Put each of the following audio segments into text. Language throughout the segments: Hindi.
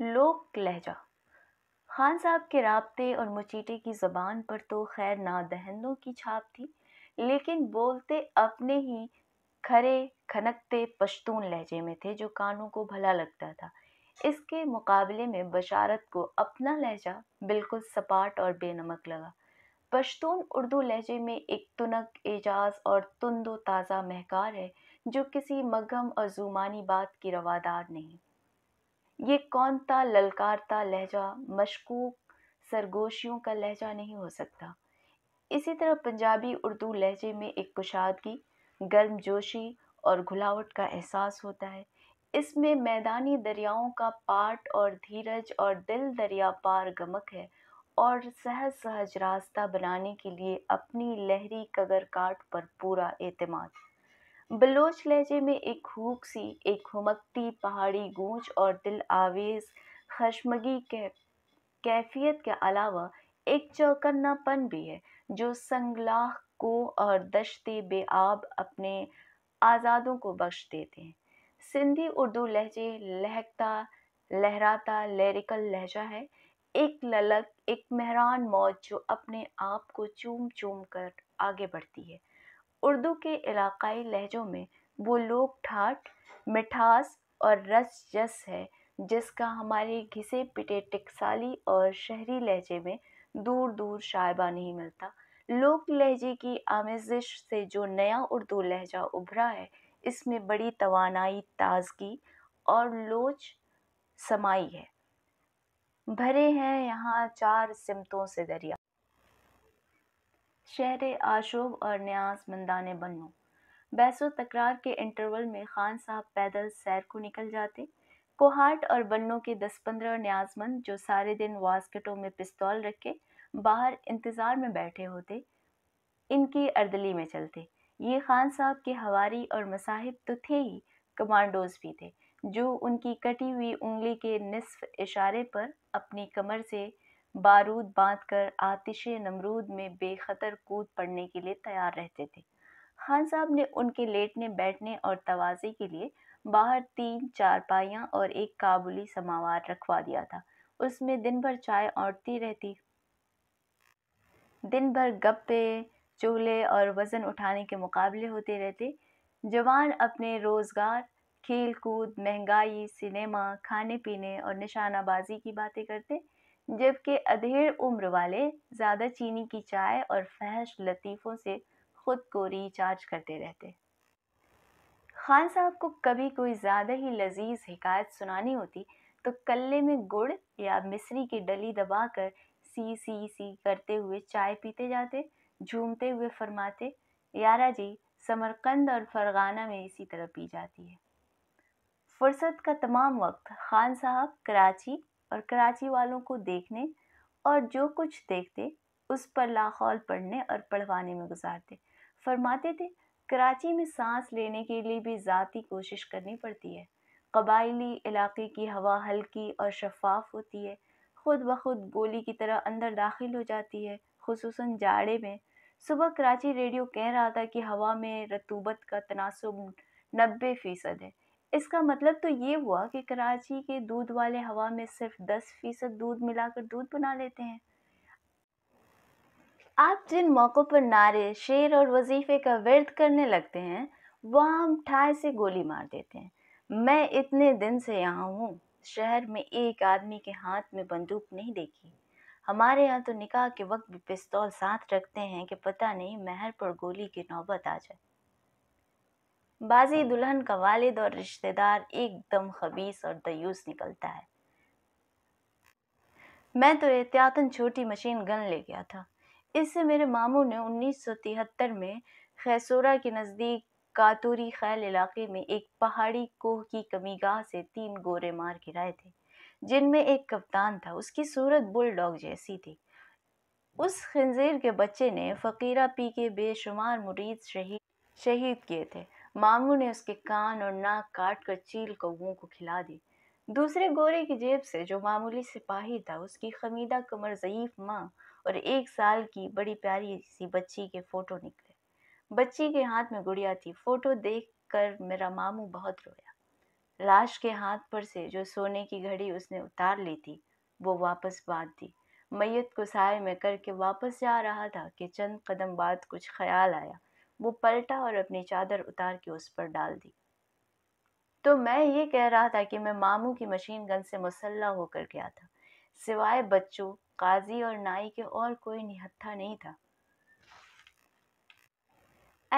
लोक लहजा खान साहब के रबते और मचीटे की ज़बान पर तो खैर ना दहनों की छाप थी लेकिन बोलते अपने ही खरे खनकते पश्तून लहजे में थे जो कानों को भला लगता था इसके मुकाबले में बशारत को अपना लहजा बिल्कुल सपाट और बेनमक लगा पश्तून उर्दू लहजे में एक तुनक एजाज और तुंदो ताज़ा महकार है जो किसी मगम और जुमानी बात की रवादार नहीं ये कौन ता ललकारता लहजा मशकूक सरगोशियों का लहजा नहीं हो सकता इसी तरह पंजाबी उर्दू लहजे में एक कुशादगी गर्म जोशी और घुलावट का एहसास होता है इसमें मैदानी दरियाओं का पाट और धीरज और दिल दरिया पार गमक है और सहज सहज रास्ता बनाने के लिए अपनी लहरी कगर काट पर पूरा एतमाद बलोच लहजे में एक हुक सी एक हुमकती पहाड़ी गूंज और दिल आवेज खशमगी के कैफियत के अलावा एक चौकन्नापन भी है जो संगलाख को और दशते बेआब अपने आज़ादों को बख्श देते हैं सिंधी उर्दू लहजे लहकता लहराता लेरिकल लहजा है एक ललक एक मेहरान मौज जो अपने आप को चूम चूम कर आगे बढ़ती है उर्दू के इलाक़ाई लहजों में वो लोक ठाट मिठास और रस जस है जिसका हमारे घिसे पिटे टिकसाली और शहरी लहजे में दूर दूर शायबा नहीं मिलता लोक लहजे की आमेजिश से जो नया उर्दू लहजा उभरा है इसमें बड़ी तवानाई ताजगी और लोच समाई है भरे हैं यहाँ चार सिमतों से दरिया शहर आशोब और न्यास मंदाने बनो बहसो तकरार के इंटरवल में खान साहब पैदल सैर को निकल जाते कोहाट और बन्नों के दस पंद्रह न्याजमंद जो सारे दिन वास्केटों में पिस्तौल रखे बाहर इंतज़ार में बैठे होते इनकी अर्दली में चलते ये खान साहब के हवारी और मसाहिब तो थे ही कमांडोज भी थे जो उनकी कटी हुई उंगली के निसफ इशारे पर अपनी कमर से बारूद बांधकर आतिश नमरूद में बेखतर कूद पड़ने के लिए तैयार रहते थे खान साहब ने उनके लेटने बैठने और तवाजे के लिए बाहर तीन चारपाइयाँ और एक काबुली समावार रखवा दिया था उसमें दिन भर चाय औटती रहती दिन भर गप्पे चूल्हे और वज़न उठाने के मुकाबले होते रहते जवान अपने रोज़गार खेल कूद महंगाई सिनेमा खाने पीने और निशानाबाजी की बातें करते जबकि अधेड़ उम्र वाले ज़्यादा चीनी की चाय और फहश लतीफ़ों से ख़ुद को रिचार्ज करते रहते खान साहब को कभी कोई ज़्यादा ही लजीज हिकायत सुनानी होती तो कल्ले में गुड़ या मिसरी की डली दबाकर सी सी सी करते हुए चाय पीते जाते झूमते हुए फरमाते यारा जी समरकंद और फरगाना में इसी तरह पी जाती है फुर्सत का तमाम वक्त खान साहब कराची और कराची वालों को देखने और जो कुछ देखते उस पर लाहौल पढ़ने और पढ़वाने में गुजारते फरमाते थे कराची में सांस लेने के लिए भी ज़ाती कोशिश करनी पड़ती है कबाइली इलाके की हवा हल्की और शफाफ होती है खुद ब खुद गोली की तरह अंदर दाखिल हो जाती है खसूस जाड़े में सुबह कराची रेडियो कह रहा था कि हवा में रतूबत का तनासब नब्बे फ़ीसद है इसका मतलब तो ये हुआ कि कराची के दूध वाले हवा में सिर्फ दस फीसद दूध मिलाकर दूध बना लेते हैं आप जिन मौक़ों पर नारे शेर और वजीफे का व्यर्थ करने लगते हैं वहाँ हम ठाए से गोली मार देते हैं मैं इतने दिन से यहाँ हूँ शहर में एक आदमी के हाथ में बंदूक नहीं देखी हमारे यहाँ तो निकाह के वक्त भी पिस्तौल साथ रखते हैं कि पता नहीं महर पर गोली की नौबत आ जाए बाजी दुल्हन का वालिद और रिश्तेदार एकदम खबीस और दयूस निकलता है मैं तो एहतियातन छोटी मशीन गन ले गया था इससे मेरे मामू ने 1973 में खैसोरा के नज़दीक कातूरी खैल इलाके में एक पहाड़ी कोह की कमीगाह से तीन गोरे मार गिराए थे जिनमें एक कप्तान था उसकी सूरत बुलडॉग जैसी थी उस खंजीर के बच्चे ने फ़कीरा पी के बेशुमार मुरीद शहीद शहीद किए थे मांगू ने उसके कान और नाक काट कर चील कौओं को खिला दी दूसरे गोरे की जेब से जो मामूली सिपाही था उसकी खमीदा कमर ज़यीफ माँ और एक साल की बड़ी प्यारी सी बच्ची के फ़ोटो निकले बच्ची के हाथ में गुड़िया थी फ़ोटो देख कर मेरा मामू बहुत रोया लाश के हाथ पर से जो सोने की घड़ी उसने उतार ली थी वो वापस बांध दी मैयत को साय में करके वापस जा रहा था कि चंद कदम बाद कुछ ख्याल आया वो पलटा और अपनी चादर उतार के उस पर डाल दी तो मैं ये कह रहा था कि मैं मामू की मशीन गन से मुसल्ला होकर गया था सिवाय बच्चों काजी और नाई के और कोई निहत्था नहीं था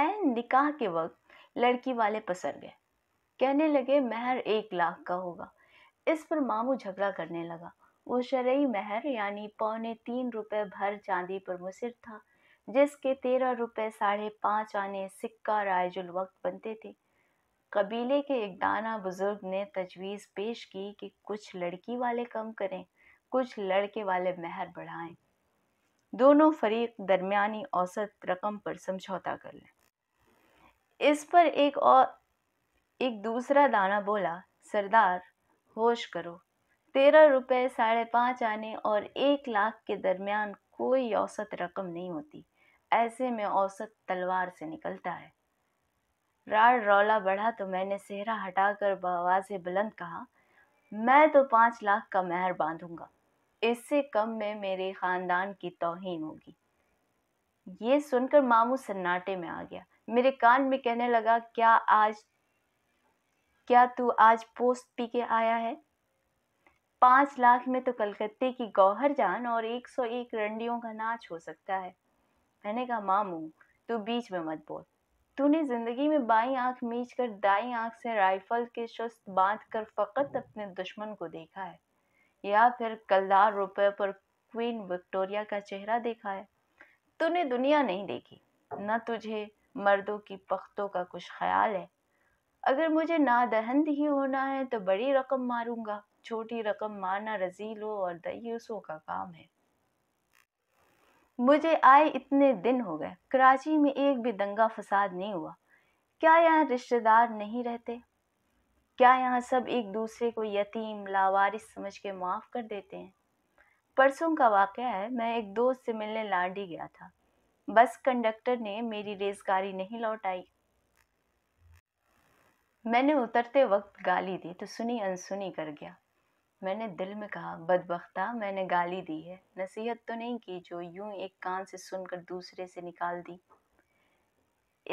एन निकाह के वक्त लड़की वाले पसर गए कहने लगे महर एक लाख का होगा इस पर मामू झगड़ा करने लगा वो शरई महर यानी पौने तीन रुपए भर चांदी पर मुसर था जिसके तेरह रुपये साढ़े पाँच आने सिक्का रायजुल वक्त बनते थे कबीले के एक दाना बुज़ुर्ग ने तजवीज़ पेश की कि कुछ लड़की वाले कम करें कुछ लड़के वाले महर बढ़ाएं दोनों फरीक दरमियानी औसत रकम पर समझौता कर लें इस पर एक और एक दूसरा दाना बोला सरदार होश करो तेरह रुपये साढ़े पाँच आने और एक लाख के दरमियान कोई औसत रकम नहीं होती ऐसे में औसत तलवार से निकलता है राड रौला बढ़ा तो मैंने सेहरा हटाकर बवाज बुलंद कहा मैं तो पाँच लाख का मेहर बांधूंगा इससे कम में मेरे ख़ानदान की तोहन होगी ये सुनकर मामू सन्नाटे में आ गया मेरे कान में कहने लगा क्या आज क्या तू आज पोस्ट पी के आया है पाँच लाख में तो कलकत्ते की गौहर जान और एक सौ एक रंडियों का नाच हो सकता है मैंने कहा मामू तू बीच में मत बोल तूने ज़िंदगी में बाई आंख मीच कर दाई आंख से राइफल के शस्त बांध कर फ़कत अपने दुश्मन को देखा है या फिर कलदार रुपये पर क्वीन विक्टोरिया का चेहरा देखा है तूने दुनिया नहीं देखी न तुझे मर्दों की पख्तों का कुछ ख्याल है अगर मुझे नादहंद ही होना है तो बड़ी रकम मारूंगा छोटी रकम मारना रजीलों और दयूसों का काम है मुझे आए इतने दिन हो गए कराची में एक भी दंगा फसाद नहीं हुआ क्या यहाँ रिश्तेदार नहीं रहते क्या यहाँ सब एक दूसरे को यतीम लावारिस समझ के माफ़ कर देते हैं परसों का वाक़ है मैं एक दोस्त से मिलने लाडी गया था बस कंडक्टर ने मेरी रेजगारी नहीं लौटाई मैंने उतरते वक्त गाली दी तो सुनी अनसुनी कर गया मैंने दिल में कहा बदबख्ता मैंने गाली दी है नसीहत तो नहीं की जो यूं एक कान से सुनकर दूसरे से निकाल दी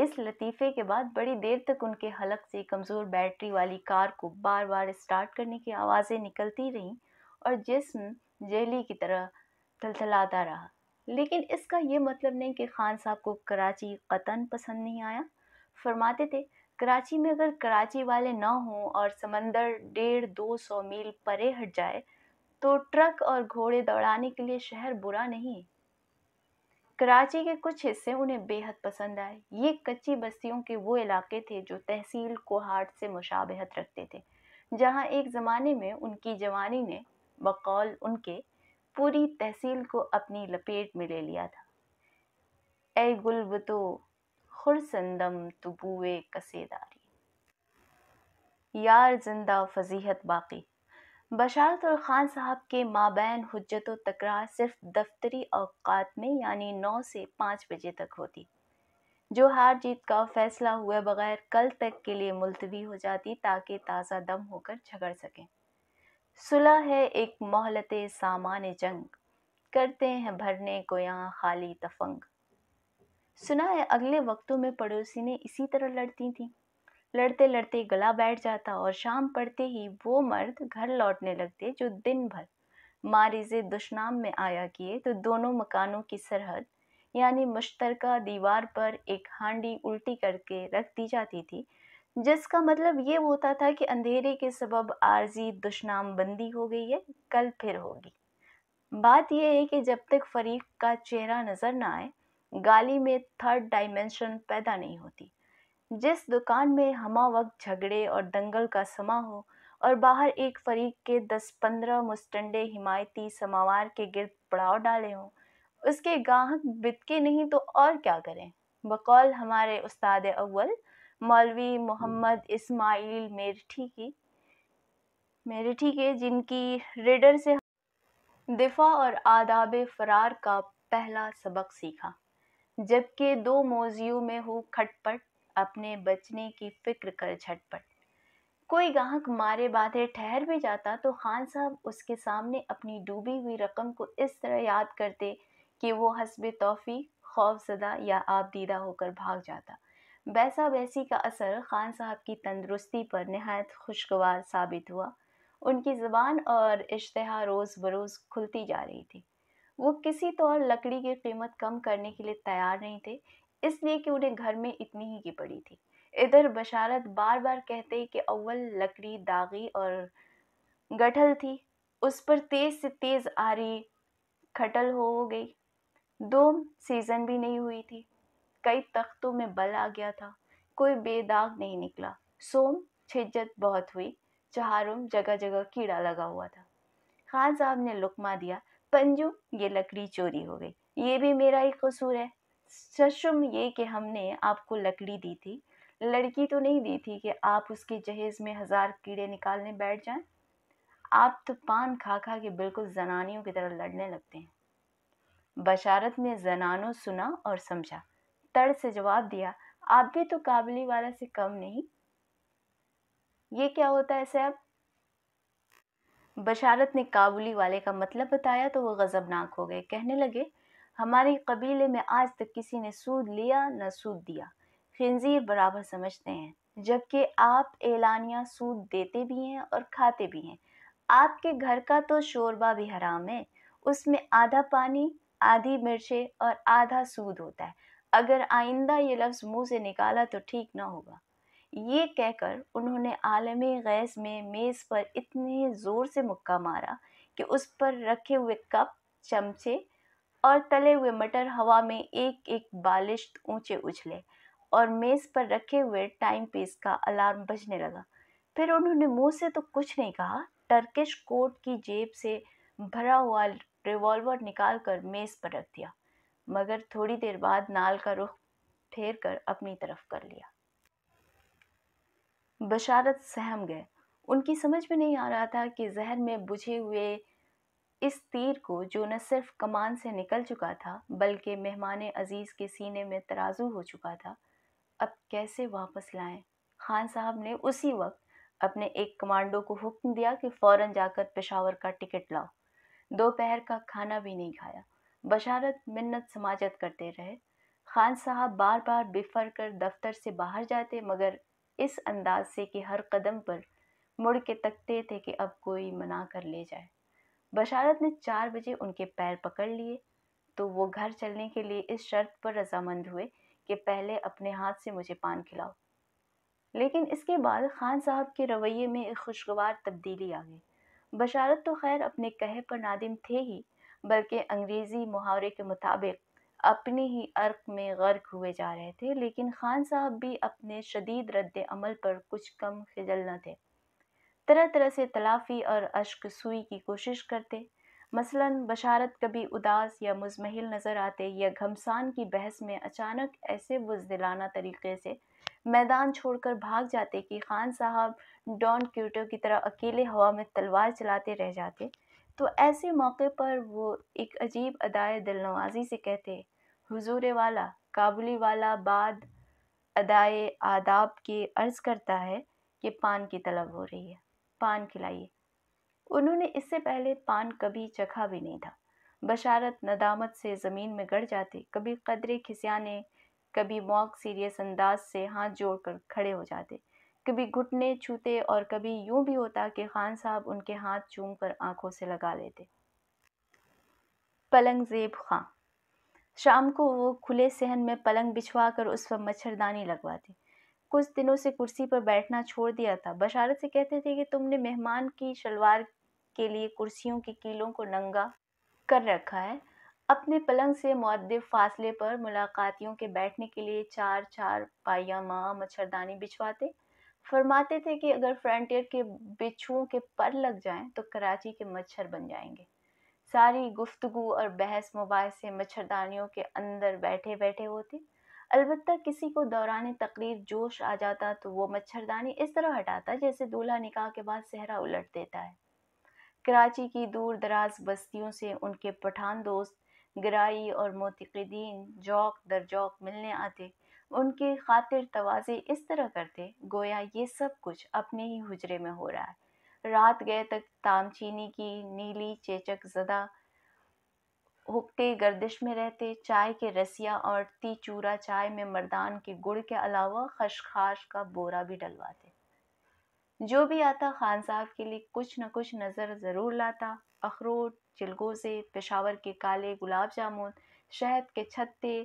इस लतीफ़े के बाद बड़ी देर तक उनके हलक से कमज़ोर बैटरी वाली कार को बार बार स्टार्ट करने की आवाज़ें निकलती रहीं और जिस्म जेली की तरह थलथलाता रहा लेकिन इसका ये मतलब नहीं कि खान साहब को कराची कतन पसंद नहीं आया फरमाते थे कराची में अगर कराची वाले ना हों और समंदर डेढ़ दो सौ मील परे हट जाए तो ट्रक और घोड़े दौड़ाने के लिए शहर बुरा नहीं कराची के कुछ हिस्से उन्हें बेहद पसंद आए ये कच्ची बस्तियों के वो इलाके थे जो तहसील कोहाट से मुशाबहत रखते थे जहाँ एक ज़माने में उनकी जवानी ने बकौल उनके पूरी तहसील को अपनी लपेट में ले लिया था ए गुल खुरसंदम तुबुए तो कसेदारी यार जिंदा फजीहत बाकी बशारत और ख़ान साहब के माबैन हजत व तकरार सिर्फ दफ्तरी अवकात में यानी नौ से पाँच बजे तक होती जो हार जीत का फैसला हुए बगैर कल तक के लिए मुलतवी हो जाती ताकि ताज़ा दम होकर झगड़ सकें सुलह है एक मोहलत सामान जंग करते हैं भरने को यहाँ खाली तफंग सुना है अगले वक्तों में पड़ोसी ने इसी तरह लड़ती थी लड़ते लड़ते गला बैठ जाता और शाम पड़ते ही वो मर्द घर लौटने लगते जो दिन भर मारिजे दुष्नाम में आया किए तो दोनों मकानों की सरहद यानी मुश्तरका दीवार पर एक हांडी उल्टी करके रख दी जाती थी जिसका मतलब ये होता था कि अंधेरे के सबब आर्जी दुष्नाम बंदी हो गई है कल फिर होगी बात यह है कि जब तक फरीक का चेहरा नज़र ना आए गाली में थर्ड डायमेंशन पैदा नहीं होती जिस दुकान में हमा वक्त झगड़े और दंगल का समा हो और बाहर एक फरीक के दस पंद्रह मुस्टंडे हिमायती समावार के गिरद पड़ाव डाले हों उसके गाहक बितके नहीं तो और क्या करें बकौल हमारे उस्ताद अव्वल मौलवी मोहम्मद इस्माइल मेरठी की मेरठी के जिनकी रेडर से दिफा और आदाब फरार का पहला सबक सीखा जबकि दो मोजियों में हो खटपट अपने बचने की फिक्र कर झटपट कोई गाहक मारे बाधे ठहर भी जाता तो खान साहब उसके सामने अपनी डूबी हुई रकम को इस तरह याद करते कि वो हसब तोफ़ी खौफजदा या आपदीदा होकर भाग जाता बैसा बैसी का असर खान साहब की तंदरुस्ती पर नहायत खुशगवार साबित हुआ उनकी ज़बान और इश्तहा रोज़ बरोज़ खुलती जा रही थी वो किसी तौर तो लकड़ी की कीमत कम करने के लिए तैयार नहीं थे इसलिए कि उन्हें घर में इतनी ही की पड़ी थी इधर बशारत बार बार कहते कि अव्वल लकड़ी दागी और गठल थी उस पर तेज़ से तेज़ आ रही खटल हो गई दो सीज़न भी नहीं हुई थी कई तख्तों में बल आ गया था कोई बेदाग नहीं निकला सोम छिज्जत बहुत हुई चहारुम जगह जगह कीड़ा लगा हुआ था खान साहब ने लुकमा दिया पंजू ये लकड़ी चोरी हो गई ये भी मेरा ही कसूर है सशुम ये कि हमने आपको लकड़ी दी थी लड़की तो नहीं दी थी कि आप उसके जहेज़ में हज़ार कीड़े निकालने बैठ जाएं आप तो पान खा खा के बिल्कुल जनानियों की तरह लड़ने लगते हैं बशारत ने जनानों सुना और समझा तड़ से जवाब दिया आप भी तो काबली वाला से कम नहीं ये क्या होता है सैब बशारत ने काबुली वाले का मतलब बताया तो वह गज़बनाक हो गए कहने लगे हमारे कबीले में आज तक किसी ने सूद लिया न सूद दिया खंजीर बराबर समझते हैं जबकि आप एलानिया सूद देते भी हैं और खाते भी हैं आपके घर का तो शोरबा भी हराम है उसमें आधा पानी आधी मिर्चें और आधा सूद होता है अगर आइंदा ये लफ्ज़ मुंह से निकाला तो ठीक ना होगा ये कहकर उन्होंने आलम गैस में मेज़ पर इतने ज़ोर से मुक्का मारा कि उस पर रखे हुए कप चमचे और तले हुए मटर हवा में एक एक बालिश ऊंचे उछले और मेज़ पर रखे हुए टाइम पीस का अलार्म बजने लगा फिर उन्होंने मुंह से तो कुछ नहीं कहा टर्किश कोट की जेब से भरा हुआ रिवॉल्वर निकाल कर मेज़ पर रख दिया मगर थोड़ी देर बाद नाल का रुख फेर कर अपनी तरफ कर लिया बशारत सहम गए उनकी समझ में नहीं आ रहा था कि जहर में बुझे हुए इस तीर को जो न सिर्फ कमान से निकल चुका था बल्कि मेहमान अजीज़ के सीने में तराजू हो चुका था अब कैसे वापस लाएं खान साहब ने उसी वक्त अपने एक कमांडो को हुक्म दिया कि फ़ौर जाकर पेशावर का टिकट लाओ दोपहर का खाना भी नहीं खाया बशारत मिन्नत समाजत करते रहे खान साहब बार बार बिफर कर दफ्तर से बाहर जाते मगर इस अंदाज से कि हर कदम पर मुड़ के तकते थे कि अब कोई मना कर ले जाए बशारत ने चार बजे उनके पैर पकड़ लिए तो वो घर चलने के लिए इस शर्त पर रजामंद हुए कि पहले अपने हाथ से मुझे पान खिलाओ लेकिन इसके बाद खान साहब के रवैये में एक खुशगवार तब्दीली आ गई बशारत तो खैर अपने कहे पर नादिम थे ही बल्कि अंग्रेज़ी मुहावरे के मुताबिक अपने ही अर्क में गर्क हुए जा रहे थे लेकिन खान साहब भी अपने शदीद रद्द अमल पर कुछ कम खिजल न थे तरह तरह से तलाफ़ी और अश्क सुई की कोशिश करते मसलन बशारत कभी उदास या मुजमहिल नज़र आते या घमसान की बहस में अचानक ऐसे बुजदिलाना तरीके से मैदान छोड़कर भाग जाते कि खान साहब डॉन क्यूटो की तरह अकेले हवा में तलवार चलाते रह जाते तो ऐसे मौके पर वो एक अजीब अदाए दिलनवाजी से कहते हुजूर वाला काबुली वाला बाद अदाए आदाब के अर्ज़ करता है कि पान की तलब हो रही है पान खिलाइए उन्होंने इससे पहले पान कभी चखा भी नहीं था बशारत नदामत से ज़मीन में गड़ जाते कभी कदरे खिसियाने कभी मौक सीरियस अंदाज से हाथ जोड़कर खड़े हो जाते कभी घुटने छूते और कभी यूं भी होता कि खान साहब उनके हाथ चूम कर आंखों से लगा लेते पलंग जेब खां शाम को वो खुले सहन में पलंग बिछवा कर उस पर मच्छरदानी लगवाती कुछ दिनों से कुर्सी पर बैठना छोड़ दिया था बशारत से कहते थे कि तुमने मेहमान की शलवार के लिए कुर्सियों की कीलों को नंगा कर रखा है अपने पलंग से मद्दे फासले पर मुलाकातियों के बैठने के लिए चार चार माँ मच्छरदानी बिछवाते फरमाते थे कि अगर फ्रंटियर के बिच्छुओं के पर लग जाएं तो कराची के मच्छर बन जाएंगे सारी गुफ्तगु और बहस से मच्छरदानियों के अंदर बैठे बैठे होती अलबत्त किसी को दौरान तकरीर जोश आ जाता तो वो मच्छरदानी इस तरह हटाता जैसे दूल्हा निकाह के बाद सहरा उलट देता है कराची की दूर दराज बस्तियों से उनके पठान दोस्त ग्राई और मोतकदीन जौक दर जौक मिलने आते उनके खातिर तवाजे इस तरह करते गोया ये सब कुछ अपने ही हुजरे में हो रहा है रात गए तक तामचीनी की नीली चेचक जदा हुक्ते गर्दिश में रहते चाय के रसिया और ती चूरा चाय में मर्दान के गुड़ के अलावा खशखाश का बोरा भी डलवाते जो भी आता खान साहब के लिए कुछ न कुछ नज़र ज़रूर लाता अखरोट चिलगोजे पेशावर के काले गुलाब जामुन शहद के छत्ते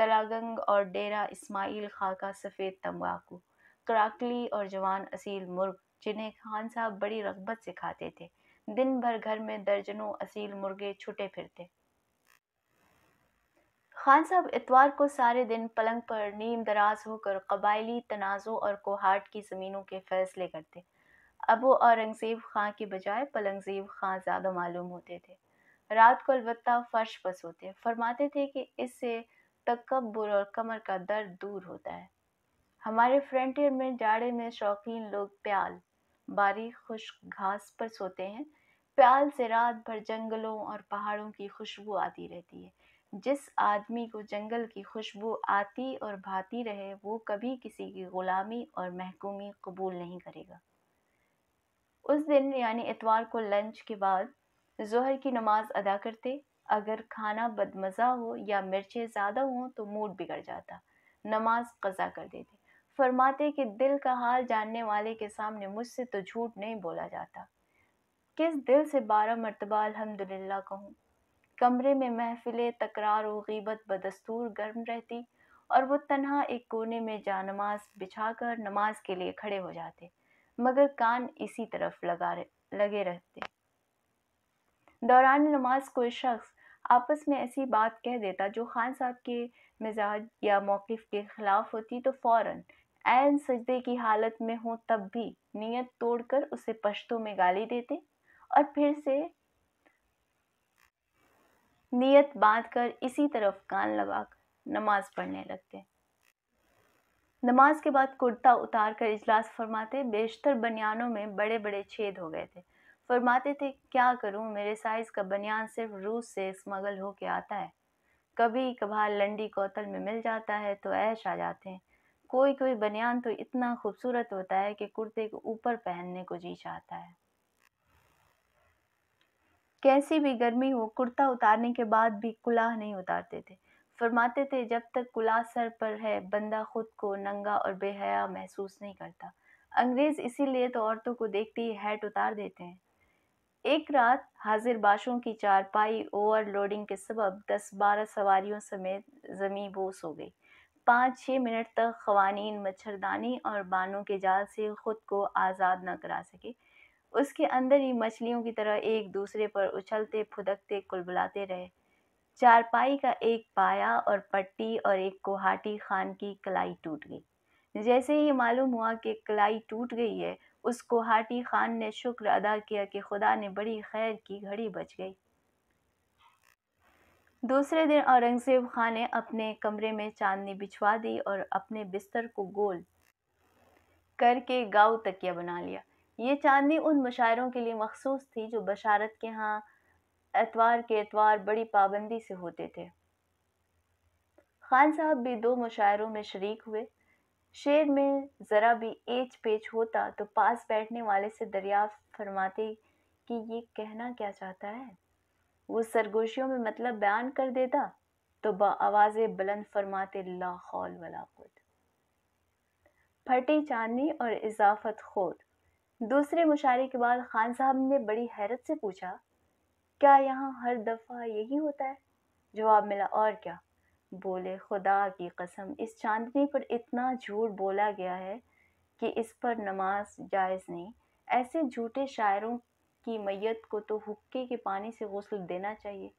तलागंग और डेरा इस्माइल खां का सफ़ेद तम्बाकू कराकली और जवान असील मुर्ग जिन्हें खान साहब बड़ी रगबत से खाते थे दिन भर घर में दर्जनों असील मुर्गे छुटे फिरते खान साहब इतवार को सारे दिन पलंग पर नीम दराज होकर कबायली तनाज़ों और कोहाट की ज़मीनों के फैसले करते अबू औरंगज़ेब खां के बजाय पलंगज़ेब खां ज़्यादा मालूम होते थे रात को अलबत्ता फर्श पर सोते फरमाते थे कि इससे तकबर और कमर का दर्द दूर होता है हमारे फ्रंटियर में जाड़े में शौकीन लोग प्याल बारीक खुश्क घास पर सोते हैं प्याल से रात भर जंगलों और पहाड़ों की खुशबू आती रहती है जिस आदमी को जंगल की खुशबू आती और भाती रहे वो कभी किसी की गुलामी और महकूमी कबूल नहीं करेगा उस दिन यानी इतवार को लंच के बाद जहर की नमाज अदा करते अगर खाना बदमज़ा हो या मिर्चें ज़्यादा हों तो मूड बिगड़ जाता नमाज कज़ा कर देती फरमाते कि दिल का हाल जानने वाले के सामने मुझसे तो झूठ नहीं बोला जाता किस दिल से बारह मरतबा अलहमदिल्ला कहूँ कमरे में महफिलें तकरार वीबत बदस्तूर गर्म रहती और वो तनहा एक कोने में जा नमाज बिछा कर नमाज के लिए खड़े हो जाते मगर कान इसी तरफ लगा रहे लगे रहते दौरान नमाज कोई शख्स आपस में ऐसी बात कह देता जो खान साहब के मिजाज या मौक़ के ख़िलाफ़ होती तो फ़ौर एन सजदे की हालत में हो तब भी नीयत तोड़कर उसे पश्तों में गाली देते और फिर से नीयत बांध कर इसी तरफ कान लगाकर नमाज पढ़ने लगते नमाज के बाद कुर्ता उतार कर इजलास फरमाते बेशतर बनियानों में बड़े बड़े छेद हो गए थे फरमाते थे क्या करूं मेरे साइज़ का बनियान सिर्फ रूस से स्मगल हो के आता है कभी कभार लंडी कोतल में मिल जाता है तो ऐश आ जाते हैं कोई कोई बनियान तो इतना खूबसूरत होता है कि कुर्ते को ऊपर पहनने को जी चाहता है कैसी भी गर्मी हो कुर्ता उतारने के बाद भी कुलाह नहीं उतारते थे फरमाते थे जब तक कुलाह सर पर है बंदा खुद को नंगा और बेहया महसूस नहीं करता अंग्रेज़ इसीलिए तो औरतों को देखते ही हैट उतार देते हैं एक रात हाजिर बाशों की चारपाई ओवरलोडिंग के सबब दस बारह सवारियों समेत जमी बोस हो गई पाँच छः मिनट तक खवानीन मच्छरदानी और बानों के जाल से ख़ुद को आज़ाद न करा सके उसके अंदर ही मछलियों की तरह एक दूसरे पर उछलते फुदकते कुलबुलाते रहे चारपाई का एक पाया और पट्टी और एक कोहाटी खान की कलाई टूट गई जैसे ही मालूम हुआ कि कलाई टूट गई है उस कोहाटी खान ने शुक्र अदा किया कि खुदा ने बड़ी खैर की घड़ी बच गई दूसरे दिन औरंगज़ेब खान ने अपने कमरे में चांदनी बिछवा दी और अपने बिस्तर को गोल करके गाँव तकिया बना लिया ये चांदनी उन मुशायरों के लिए मखसूस थी जो बशारत के यहाँ एतवार के एतवार बड़ी पाबंदी से होते थे खान साहब भी दो मुशायरों में शरीक हुए शेर में ज़रा भी ऐच पेच होता तो पास बैठने वाले से दरिया फरमाते कि ये कहना क्या चाहता है वो सरगोशियों में मतलब बयान कर देता तो आवाज़ बुलंद फरमाते ला वाला खुद फटी चांदनी और इजाफत खोद दूसरे मुशारे के बाद खान साहब ने बड़ी हैरत से पूछा क्या यहाँ हर दफ़ा यही होता है जवाब मिला और क्या बोले खुदा की कसम इस चांदनी पर इतना झूठ बोला गया है कि इस पर नमाज जायज़ नहीं ऐसे झूठे शायरों की मैत को तो हुक्के के पानी से गसल देना चाहिए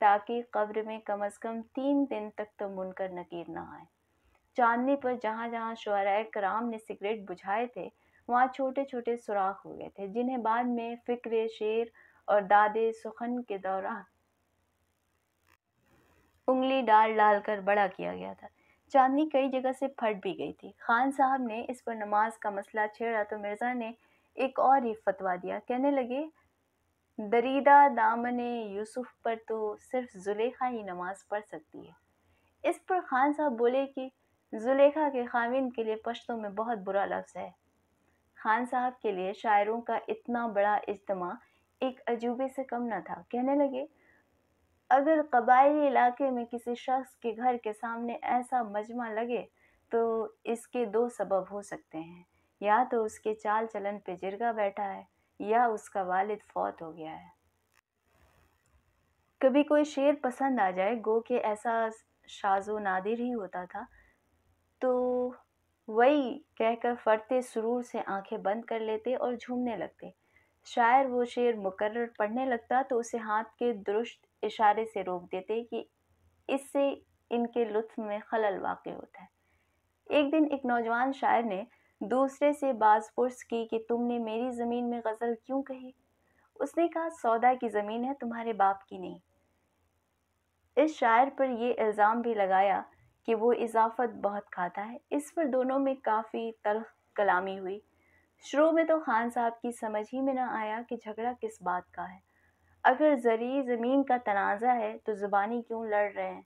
ताकि कब्र में कम अज़ कम तीन दिन तक तो मुनकर नकीर ना आए चांदनी पर जहाँ जहाँ शुरा कराम ने सिगरेट बुझाए थे वहाँ छोटे छोटे सुराख हो गए थे जिन्हें बाद में फ़िक्र शेर और दादे सुखन के दौरान उंगली डाल डाल कर बड़ा किया गया था चांदनी कई जगह से फट भी गई थी खान साहब ने इस पर नमाज का मसला छेड़ा तो मिर्ज़ा ने एक और ही फतवा दिया कहने लगे दरीदा दामन यूसुफ पर तो सिर्फ जुलेखा ही नमाज़ पढ़ सकती है इस पर खान साहब बोले कि जुलेखा के खामिन के लिए पश्तों में बहुत बुरा लफ्ज़ है खान साहब के लिए शायरों का इतना बड़ा इज्तम एक अजूबे से कम न था कहने लगे अगर कबायली इलाके में किसी शख्स के घर के सामने ऐसा मजमा लगे तो इसके दो सबब हो सकते हैं या तो उसके चाल चलन पे जिरगा बैठा है या उसका वालिद फौत हो गया है कभी कोई शेर पसंद आ जाए गो के ऐसा शाजो नादिर ही होता था तो वही कहकर फरते सुरूर से आंखें बंद कर लेते और झूमने लगते शायर वो शेर मुकर्र पढ़ने लगता तो उसे हाथ के दुरुस्त इशारे से रोक देते कि इससे इनके लुत्फ में खलल वाक़ होता है एक दिन एक नौजवान शायर ने दूसरे से बाज पुरस की कि तुमने मेरी ज़मीन में गज़ल क्यों कही उसने कहा सौदा की ज़मीन है तुम्हारे बाप की नहीं इस शायर पर यह इल्ज़ाम भी लगाया कि वो इजाफत बहुत खाता है इस पर दोनों में काफ़ी तलख कलामी हुई शुरू में तो खान साहब की समझ ही में ना आया कि झगड़ा किस बात का है अगर ज़रिए ज़मीन का तनाज़ा है तो ज़ुबानी क्यों लड़ रहे हैं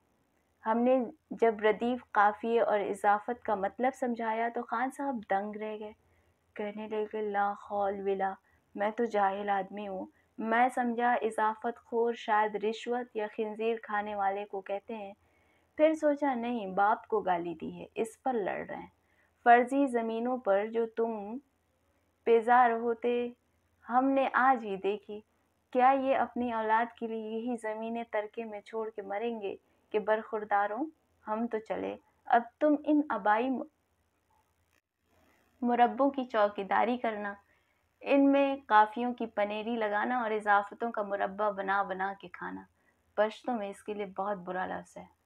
हमने जब रदीफ़ काफ़िए और इजाफ़त का मतलब समझाया तो ख़ान साहब दंग रह गए कहने लगे ला खौल विला मैं तो जाहिल आदमी हूँ मैं समझा इजाफ़त खोर शायद रिश्वत या खंजीर खाने वाले को कहते हैं फिर सोचा नहीं बाप को गाली दी है इस पर लड़ रहे हैं फ़र्ज़ी ज़मीनों पर जो तुम बेजार होते हमने आज ही देखी क्या ये अपनी औलाद के लिए यही ज़मीन तरके में छोड़ के मरेंगे कि बरखुरदारों हम तो चले अब तुम इन आबाई मुरबों की चौकीदारी करना इनमें काफ़ियों की पनेरी लगाना और इजाफतों का मुरबा बना बना के खाना पश्तों में इसके लिए बहुत बुरा लफ्ज़ है